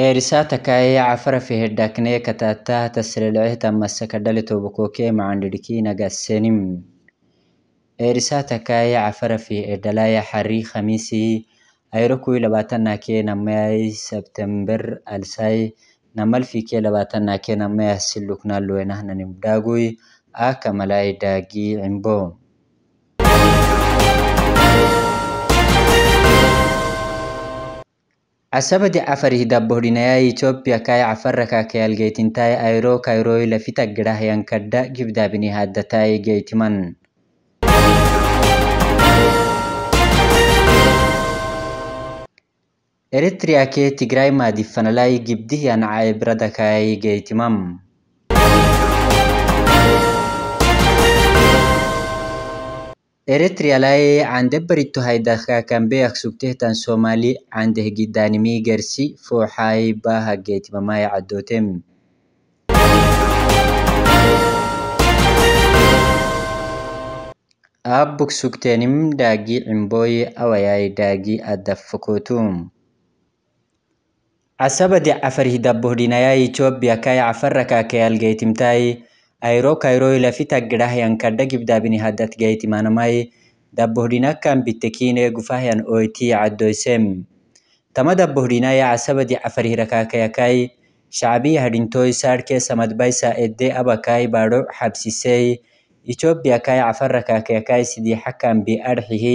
Eerisaatakaaya cafarafihidhaaknee kataataahta sililcih tamasakadhali tobokokee macandhidikiinagasenim. Eerisaatakaaya cafarafihidhalaya xarii khamiisii ayro kuwi labaatanakee namayay sebtember alsay namalfikee labaatanakee namayah siluknaa luwenahnanim dhaaguy aakamalaay dhaagii imbo Asabadi afar hidabbahudinayaa Itoophiyaa kaaya afarra kaakayal geetintaaya ayiroo kaayiroo lafi taggarah yankadda gibdaabini haaddataayi geetiman. Eritrea kee Tigraay maadifanalaayi gibdih yan caay birada kaayayi geetimam. Ereetriyaalay cande barito haydaqaa sugteetan Soomaali candeh gidaanimi garsii Fooxay baaha geetimamay cadotem. Aabbuk sugteenim daagi cimboy awayay daagi adafakotum. Casabadi cafar hidabbohdinayay Ethiopia kay cafaraka kayal geetimtay. ayroo kayroo lafita taggidahayan kadda gibdaabini haddat gayti manamay dabbohdinakkan bitte kiinee gufahayan oyti caddoysem tama dabbohdinaya casabadi cafarhirakakayakay shacbiya hadhintoy saarhkee samadbaysa eddee abakay baadho xabsisey itoobiyakay cafarakakayakay sidiixakan bi adxihi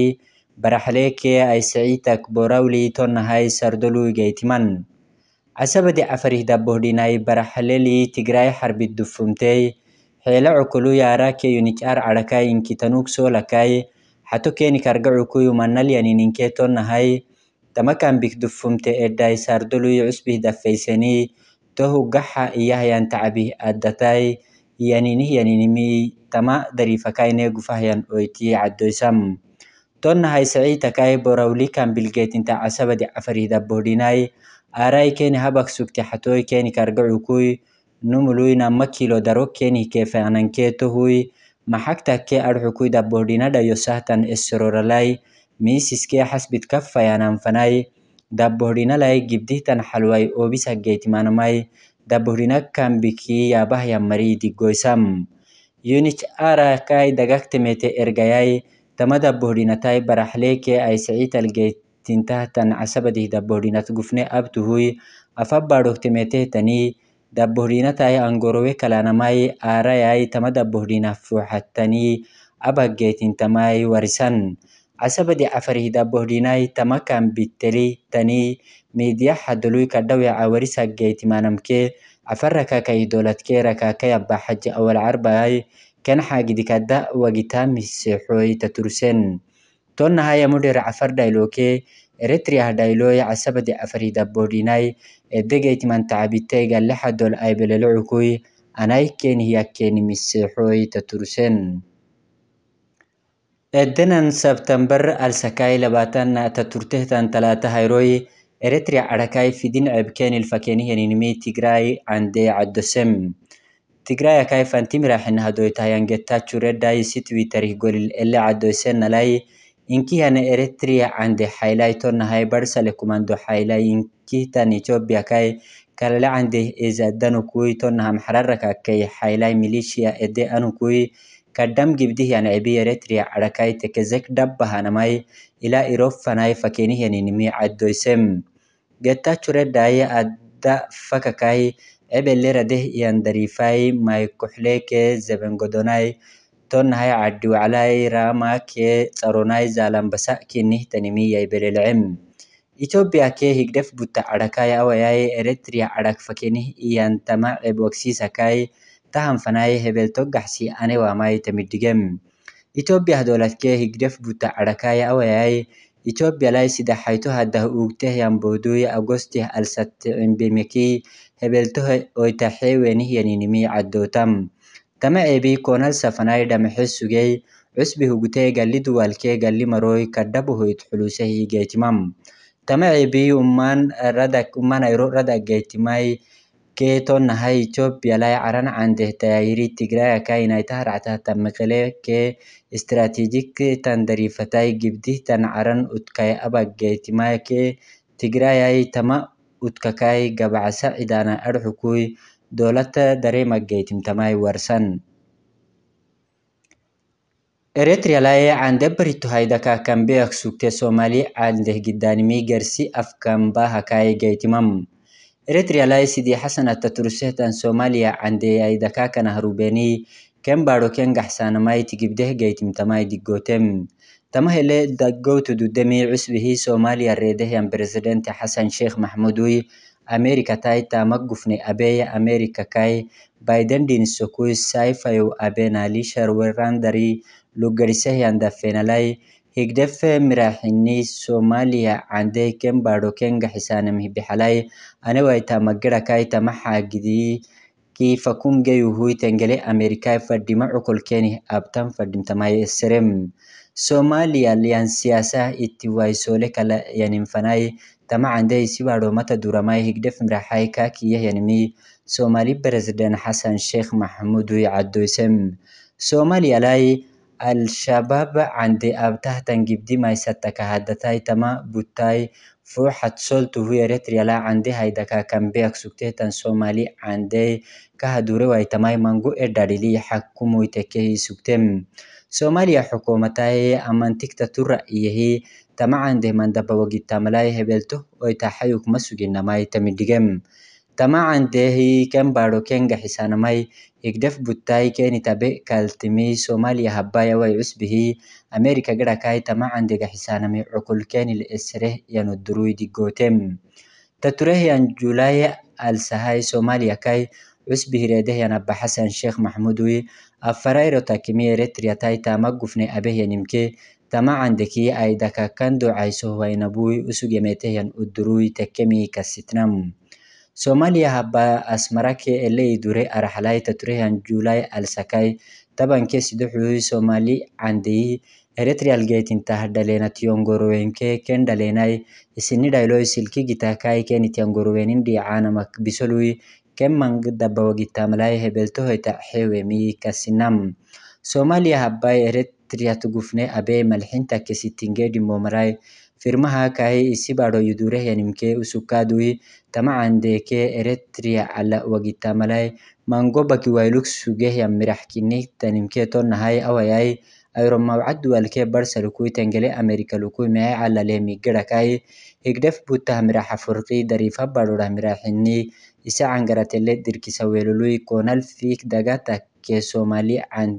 baraxleekee ay siciitak borawlii tonnahay sardoluu gaytiman casabadi cafarih dabbohdinay baraxlelii tigraay xarbid dufrumtey Heela cukuluya arake yunik ar arakai inkitanuk solakai hatoken kargacukuyu manalyan ininke tonnahay tamakan bikdufumte edai sarduluyu usbih dafeyseni tohu gaha iyahyan tacbih addatai yaninih yaninimi tama darifakaine gufahyan oiti caddoysam. Tonnahay sa'i takai borawlikan bilgetinta asabadi afarihda bohdinai arai keni habak sukte hatoi keni kargacukuy numuluina makilo daro keni ke fiicnan kee tahuy maxagta kee arxukuida bohdinadayo sahtan esroralay miisiskee xasbid ka fayananfanay gibdihtan xalway obisa dabohdina kambikii yaabahya mariidi yunich arakay dagagtemete ergayay tamada bohdinatay baraxleeke ay siciital casabadih dabohdinat gufne abtuhuy afa badhogtemetehtanai دبهرينا تاي أنغوروي كلانا ماي آراياي تما دبهرينا فوحتني أبقيتين تماي ورسن عسب دي عفره دبهريناي تما كان بالتلي تني ميديا حدلوي كدوي عوريسا جيتي مانمكي عفركا كي دولتكي ركا كي أبا حج أول عرباي كان حاجة دي كدا وقتا مسيحوي تترسن تون هاي مدير عفر دايلوكي Eritrea Dailoya Asabadi Afrida Bodinai edegeytiman tacabiteyga lixadol ay belelocukui anaiken hiyaken misexoi tatursen. Edenan September al-Sakai labatan taturtehtan talata hayroi Eritrea Arakai fidin ebken ilfakenihin inimi Tigray ande addosem. Tigray akai fantimirahin hadoitayangettachu reddai si Twitter higolil elle addoisenalai Inkiyani Eritrea and Highlightonahay barsale kumando-haylay inkitani Ethiopia-kai kalalacandi ezadanu kui tonaham hararaka kay haylay milishiya ede anu kui kadam gibdihian ebi Eritrea arakai tekezek dabbahanamay ila irofanay fakenihianinimi addoysem. Getachu reddaye adda fakakai ebelerade iyan darifay may zebengodonai Tonnahee Caddi Wacalay Ramakhee Saronay Zaanlambasaakiin tannimi yaal beelcee! Itoophiyaa kee higdheefi buta arakayaa waya Eritreya araka fakkeenya iyyataamaa eegsisaa kaay ta'anfane hebeel-gahsi ane wammaayee tamiddigame! Itoophiyaa haadolaa kee higdheef buta arakayaa waya Itoophiyaa sidii haitoota daawo uugte yaam booduu Agosti alasaate cimbiimakii hebeel-gahee oyitaa xaawenyiin yaan inni caddootan. ತಮಎಬಿ ಕೋನಲ್ ಸಫನಾಯ್ ಡಮxe sugay cusbi hugutee galli maroy kadhabu hoyt xulusahii geetimam. Tamacebi umman radak umanayro radak keeton nahay Itoopiyalay caran candeh tayayiri Tigraya kainay taharactah tamaqele ke istiraatijik tan darifatay gibdih tan caran utkay abak geetimay Tigrayay tama utkakay gabacsa cidana adxukuy dowladda dareema geetimtamay warsan. Eritrealaye cande baritu haydaka kambeak sugte Somali candeh gidanimi garsi afkamba hakaye geytimam. Eritrealaye sidi xasanata tursehtan Somalia cande haydaka kanahrubeni kembaro kengaxsanamay tigibdeh geytimtamay digotem. tamahele dagowtu dudemi cusbihi Somalia reedehyan Presidente Xasan Sheikh Maxmuduy Ameerika taytaa ma gufne abeya Ameerika kay bayden sokoi sayfayo abenalisha werandari lugarisahiyanda fenalay higdefe miraxini Soomaaliya cande kembado kenga xisanamih bixalay anawayta magara kayta maxaa gidiyi ki fakum geyu huy tengele Ameerikay fadhima cokol keni abtan fadhimtamay serem. Soomaaliya liyaan siyaasaha itti waysole kala yaninfanay tamacanday siwaro mata duramay higdef mrahay kakiyah yanimi Somali President Hassan Sheikh Mahmuduy caddoysem Soomaaliyalay al-shabaab cande abtah tangibdi maysatakahaddatay tama buttay Fuuxad sooltu huyeret yala candhe haydakakambeak suktetan Somali candhe kahadurewai tamai mangu e er dhalili xakumui tekehi suktem. Somalia xukumatahi amantikta turra iyahi tama candhe mandabawagitamlai hebelto oita xayuk masuginamai tamidhigem. Tamacan tehi ken badho ken gaxisanamay higdef buttay keni tabe kaltimi Somaliya habaya wayusbihi America gadakai tamacande gaxisanami ukul keni le'esreh yanuduruydi gotem tatureh yanjulay alsahay Somaliya kai usbih redeh yanaba Hassan Sheikh takimi Eretria tai tamagufne abeh yanimke tamacandeki ay dakakando ayso huwaynabui usug yemeteh kasitnam Soomaaliya haba asmarakee elee dure araxlay taturehen Juulay alsakay tabankee sideexudii Soomaali candiyi Eretriyal geetin dhaleenatiyon gorwenke ken dhalenay isini dhayloy silki gitakay kenitiyan gorwenin dhiicaanamak bisolui ken mangdabawagitamlay hebeltohoyta xewemi kasinam. Soomaaliya habay Eretriyat gufne abee malxinta kesitingedhi momray Firimaha kahi isibaadho yudureheyanimkee usukadui tamacandeke eretriya ala wagittamalay mango bakiwayluk sugehya mirah kinihtanimke tonnahay awayay ayromawcadduwalkee barsa tengele amerika lukui mehe ala leemigedhakai higdhef buttah mirah hafurqi darifa badhodah mirah xini cangaratele dirkisa weelului konal fiik dagatah ee Soomaali caan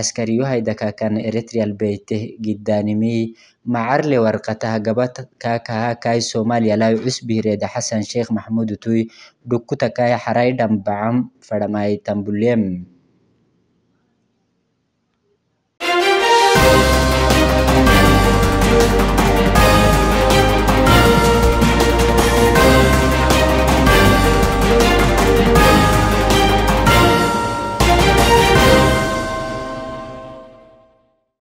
askariyo hayda kakan Eretriyal bay teh Macarle warqataha gabata kaakaha kai Soomaaliya laayu cusbihireeda Xasan Sheikh Maxamuud utui dhukutakaya xaraydhan bacam fadhamay tambulem.